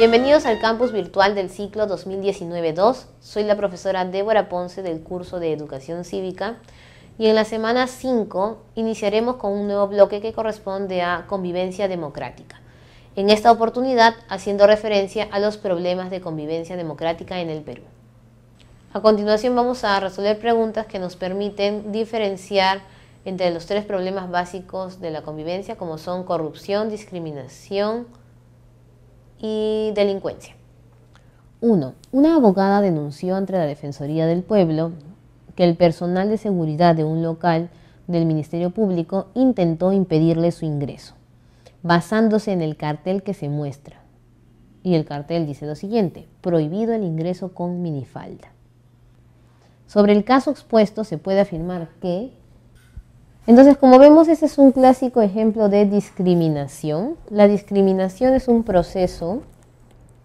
Bienvenidos al campus virtual del ciclo 2019-2. Soy la profesora Débora Ponce del curso de Educación Cívica y en la semana 5 iniciaremos con un nuevo bloque que corresponde a Convivencia Democrática. En esta oportunidad haciendo referencia a los problemas de convivencia democrática en el Perú. A continuación vamos a resolver preguntas que nos permiten diferenciar entre los tres problemas básicos de la convivencia como son corrupción, discriminación, y delincuencia. 1. Una abogada denunció ante la Defensoría del Pueblo que el personal de seguridad de un local del Ministerio Público intentó impedirle su ingreso, basándose en el cartel que se muestra. Y el cartel dice lo siguiente, prohibido el ingreso con minifalda. Sobre el caso expuesto se puede afirmar que entonces, como vemos, ese es un clásico ejemplo de discriminación. La discriminación es un proceso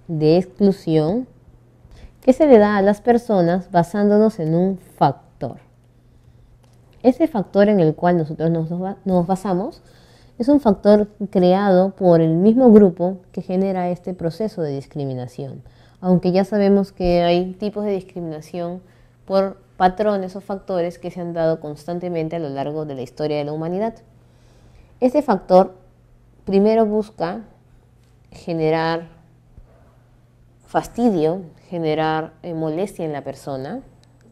de exclusión que se le da a las personas basándonos en un factor. Ese factor en el cual nosotros nos, basamos es un factor creado por el mismo grupo que genera este proceso de discriminación. Aunque ya sabemos que hay tipos de discriminación por patrones o factores que se han dado constantemente a lo largo de la historia de la humanidad. Este factor primero busca generar fastidio, generar eh, molestia en la persona,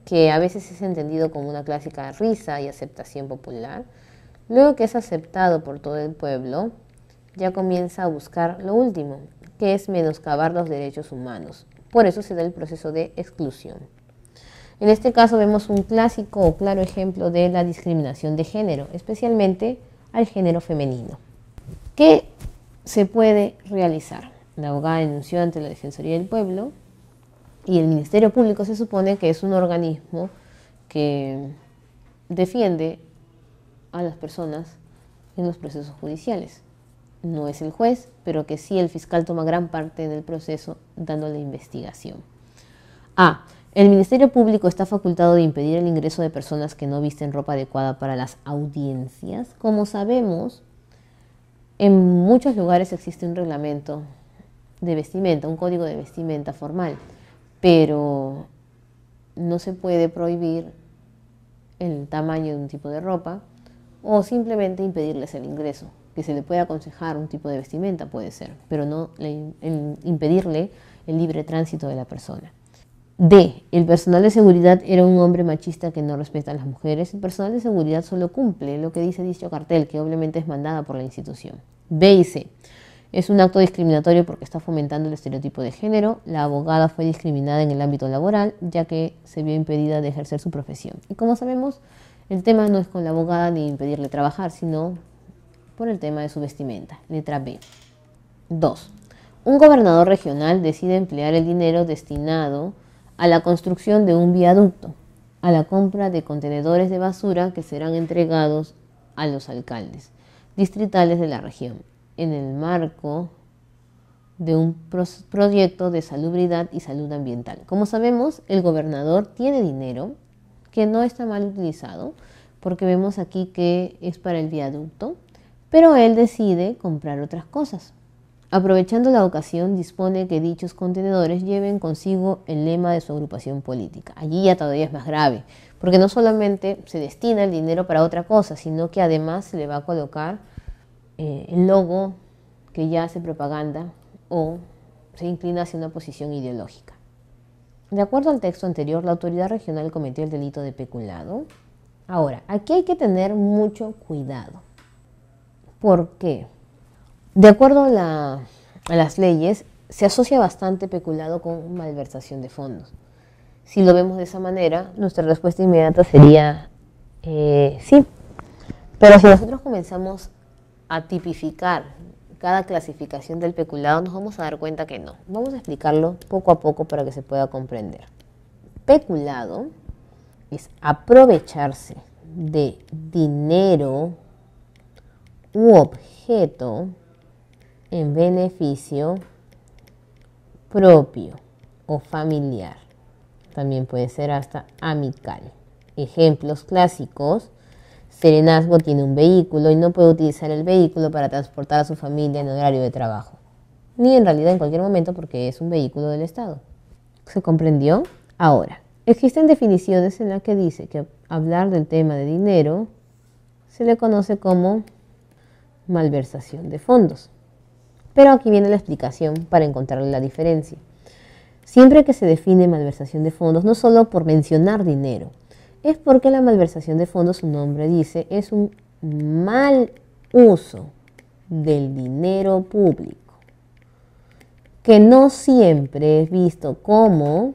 que a veces es entendido como una clásica risa y aceptación popular. Luego que es aceptado por todo el pueblo, ya comienza a buscar lo último, que es menoscabar los derechos humanos. Por eso se da el proceso de exclusión. En este caso vemos un clásico o claro ejemplo de la discriminación de género, especialmente al género femenino. ¿Qué se puede realizar? La abogada denunció ante la Defensoría del Pueblo y el Ministerio Público se supone que es un organismo que defiende a las personas en los procesos judiciales. No es el juez, pero que sí el fiscal toma gran parte del proceso dando la investigación. a. El Ministerio Público está facultado de impedir el ingreso de personas que no visten ropa adecuada para las audiencias. Como sabemos, en muchos lugares existe un reglamento de vestimenta, un código de vestimenta formal, pero no se puede prohibir el tamaño de un tipo de ropa o simplemente impedirles el ingreso. Que se le pueda aconsejar un tipo de vestimenta puede ser, pero no impedirle el libre tránsito de la persona. D. El personal de seguridad era un hombre machista que no respeta a las mujeres. El personal de seguridad solo cumple lo que dice dicho cartel, que obviamente es mandada por la institución. B y C. Es un acto discriminatorio porque está fomentando el estereotipo de género. La abogada fue discriminada en el ámbito laboral, ya que se vio impedida de ejercer su profesión. Y como sabemos, el tema no es con la abogada ni impedirle trabajar, sino por el tema de su vestimenta. Letra B. 2. Un gobernador regional decide emplear el dinero destinado a la construcción de un viaducto, a la compra de contenedores de basura que serán entregados a los alcaldes distritales de la región, en el marco de un proyecto de salubridad y salud ambiental. Como sabemos, el gobernador tiene dinero que no está mal utilizado, porque vemos aquí que es para el viaducto, pero él decide comprar otras cosas. Aprovechando la ocasión, dispone que dichos contenedores lleven consigo el lema de su agrupación política. Allí ya todavía es más grave, porque no solamente se destina el dinero para otra cosa, sino que además se le va a colocar eh, el logo que ya hace propaganda o se inclina hacia una posición ideológica. De acuerdo al texto anterior, la autoridad regional cometió el delito de peculado. Ahora, aquí hay que tener mucho cuidado. ¿Por qué? De acuerdo a, las leyes, se asocia bastante peculado con malversación de fondos. Si lo vemos de esa manera, nuestra respuesta inmediata sería eh, sí. Pero si nosotros comenzamos a tipificar cada clasificación del peculado, nos vamos a dar cuenta que no. Vamos a explicarlo poco a poco para que se pueda comprender. Peculado es aprovecharse de dinero u objeto en beneficio propio o familiar. También puede ser hasta amical. Ejemplos clásicos. Serenazgo tiene un vehículo y no puede utilizar el vehículo para transportar a su familia en horario de trabajo. Ni en realidad en cualquier momento porque es un vehículo del Estado. ¿Se comprendió? Ahora, existen definiciones en las que dice que hablar del tema de dinero se le conoce como malversación de fondos. Pero aquí viene la explicación para encontrar la diferencia. Siempre que se define malversación de fondos, no solo por mencionar dinero, es porque la malversación de fondos, su nombre dice, es un mal uso del dinero público, que no siempre es visto como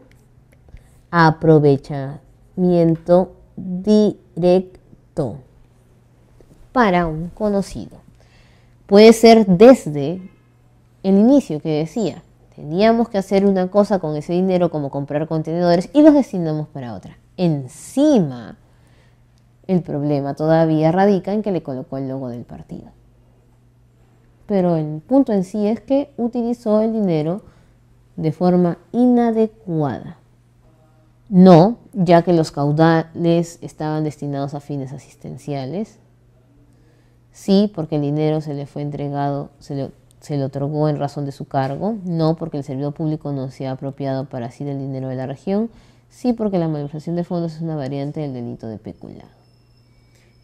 aprovechamiento directo para un conocido. Puede ser desde el inicio que decía, teníamos que hacer una cosa con ese dinero como comprar contenedores y los destinamos para otra. Encima, el problema todavía radica en que le colocó el logo del partido. Pero el punto en sí es que utilizó el dinero de forma inadecuada. No, ya que los caudales estaban destinados a fines asistenciales. Sí, porque el dinero se le fue entregado, se le se lo otorgó en razón de su cargo, no porque el servidor público no se ha apropiado para sí del dinero de la región, sí porque la manipulación de fondos es una variante del delito de peculado.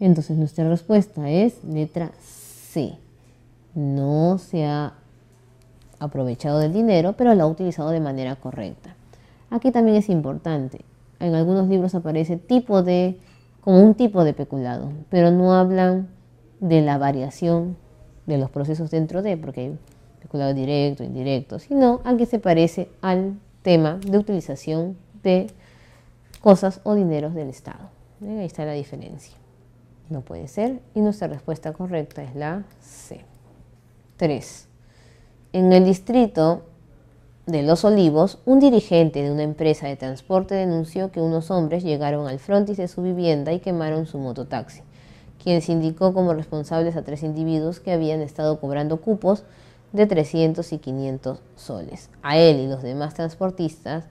Entonces nuestra respuesta es letra C. No se ha aprovechado del dinero, pero lo ha utilizado de manera correcta. Aquí también es importante. En algunos libros aparece tipo de como un tipo de peculado, pero no hablan de la variación de los procesos dentro de, porque hay peculado directo, indirecto, sino al que se parece al tema de utilización de cosas o dineros del Estado. ¿Eh? Ahí está la diferencia. No puede ser y nuestra respuesta correcta es la C. 3. En el distrito de Los Olivos, un dirigente de una empresa de transporte denunció que unos hombres llegaron al frontis de su vivienda y quemaron su mototaxi quien indicó como responsables a tres individuos que habían estado cobrando cupos de 300 y 500 soles a él y los demás transportistas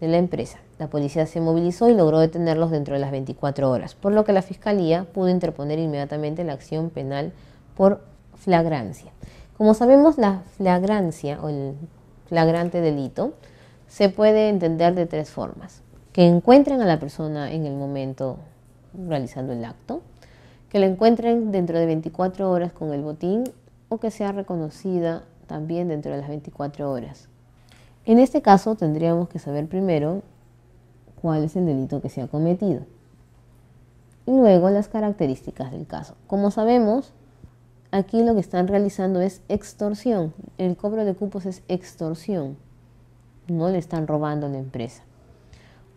de la empresa. La policía se movilizó y logró detenerlos dentro de las 24 horas, por lo que la fiscalía pudo interponer inmediatamente la acción penal por flagrancia. Como sabemos, la flagrancia o el flagrante delito se puede entender de tres formas. Que encuentren a la persona en el momento realizando el acto, que la encuentren dentro de 24 horas con el botín o que sea reconocida también dentro de las 24 horas. En este caso tendríamos que saber primero cuál es el delito que se ha cometido y luego las características del caso. Como sabemos, aquí lo que están realizando es extorsión. El cobro de cupos es extorsión. No le están robando a la empresa.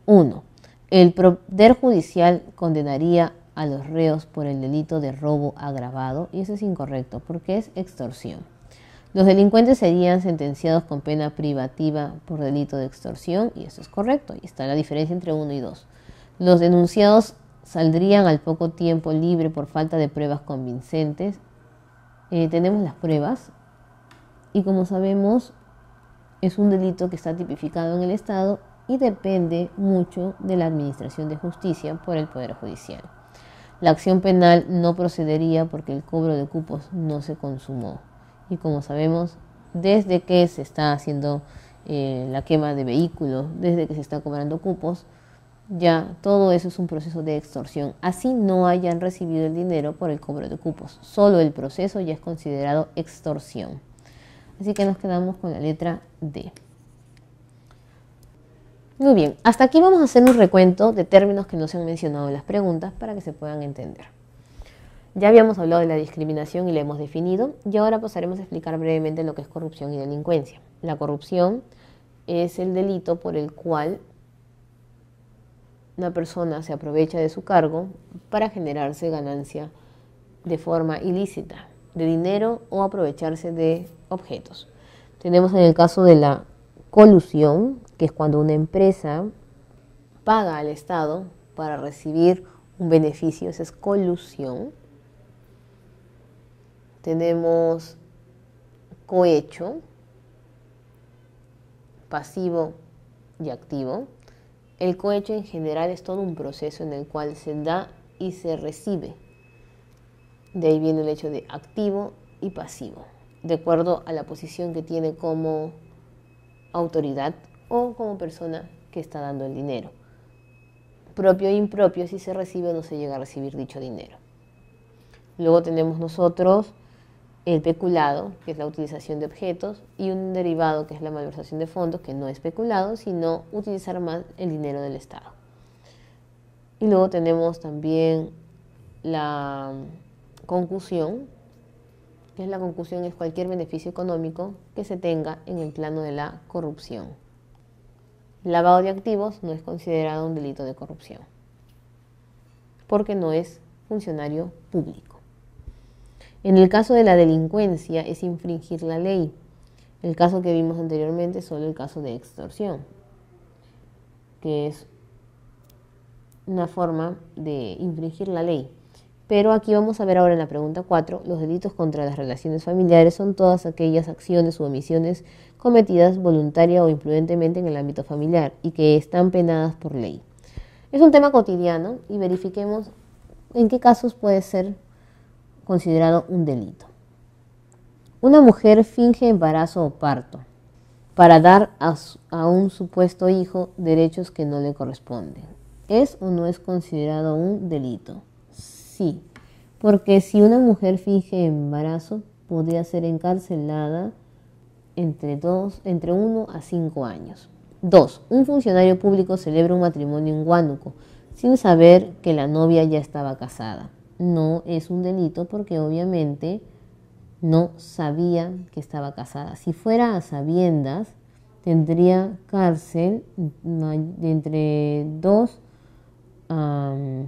Uno, El Poder Judicial condenaría a los reos por el delito de robo agravado y eso es incorrecto porque es extorsión. Los delincuentes serían sentenciados con pena privativa por delito de extorsión y eso es correcto y está la diferencia entre uno y dos. Los denunciados saldrían al poco tiempo libre por falta de pruebas convincentes. Eh, tenemos las pruebas y como sabemos es un delito que está tipificado en el Estado y depende mucho de la Administración de Justicia por el Poder Judicial. La acción penal no procedería porque el cobro de cupos no se consumó. Y como sabemos, desde que se está haciendo eh, la quema de vehículos, desde que se está cobrando cupos, ya todo eso es un proceso de extorsión. Así no hayan recibido el dinero por el cobro de cupos. Solo el proceso ya es considerado extorsión. Así que nos quedamos con la letra D. Muy bien, hasta aquí vamos a hacer un recuento de términos que no se han mencionado en las preguntas para que se puedan entender. Ya habíamos hablado de la discriminación y la hemos definido, y ahora pasaremos a explicar brevemente lo que es corrupción y delincuencia. La corrupción es el delito por el cual una persona se aprovecha de su cargo para generarse ganancia de forma ilícita, de dinero o aprovecharse de objetos. Tenemos en el caso de la colusión, que es cuando una empresa paga al Estado para recibir un beneficio, esa es colusión. Tenemos cohecho, pasivo y activo. El cohecho en general es todo un proceso en el cual se da y se recibe. De ahí viene el hecho de activo y pasivo, de acuerdo a la posición que tiene como autoridad o como persona que está dando el dinero. Propio e impropio si se recibe o no se llega a recibir dicho dinero. Luego tenemos nosotros el peculado, que es la utilización de objetos, y un derivado, que es la malversación de fondos, que no es peculado, sino utilizar más el dinero del Estado. Y luego tenemos también la concusión, que es la concusión, es cualquier beneficio económico que se tenga en el plano de la corrupción. Lavado de activos no es considerado un delito de corrupción, porque no es funcionario público. En el caso de la delincuencia es infringir la ley. El caso que vimos anteriormente es solo el caso de extorsión, que es una forma de infringir la ley pero aquí vamos a ver ahora en la pregunta 4, los delitos contra las relaciones familiares son todas aquellas acciones u omisiones cometidas voluntaria o imprudentemente en el ámbito familiar y que están penadas por ley. Es un tema cotidiano y verifiquemos en qué casos puede ser considerado un delito. Una mujer finge embarazo o parto para dar a un supuesto hijo derechos que no le corresponden. ¿Es o no es considerado un delito? sí, porque si una mujer finge embarazo, podría ser encarcelada entre, dos, entre 1 a 5 años. Dos, Un funcionario público celebra un matrimonio en Huánuco sin saber que la novia ya estaba casada. No es un delito porque obviamente no sabía que estaba casada. Si fuera a sabiendas, tendría cárcel mm, entre dos a años. Mm,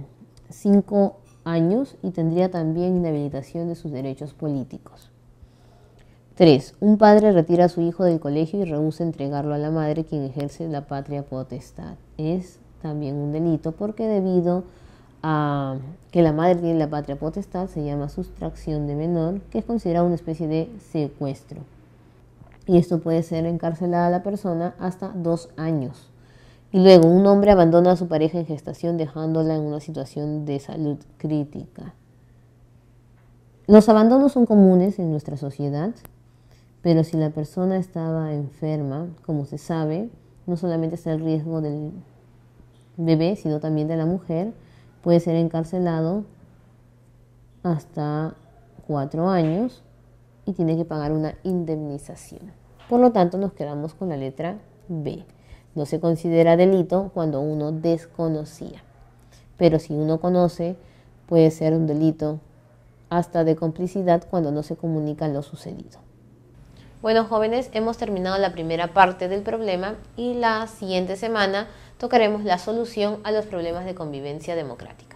años y tendría también inhabilitación de sus derechos políticos. 3. Un padre retira a su hijo del colegio y rehúsa entregarlo a la madre quien ejerce la patria potestad. Es también un delito porque debido a que la madre tiene la patria potestad se llama sustracción de menor, que es considerada una especie de secuestro. Y esto puede ser encarcelada a la persona hasta dos años. Y Luego, un hombre abandona a su pareja en gestación dejándola en una situación de salud crítica. Los abandonos son comunes en nuestra sociedad, pero si la persona estaba enferma, como se sabe, no solamente está el riesgo del bebé, sino también de la mujer, puede ser encarcelado hasta cuatro años y tiene que pagar una indemnización. Por lo tanto, nos quedamos con la letra B. No se considera delito cuando uno desconocía, pero si uno conoce, puede ser un delito hasta de complicidad cuando no se comunica lo sucedido. Bueno jóvenes, hemos terminado la primera parte del problema y la siguiente semana tocaremos la solución a los problemas de convivencia democrática.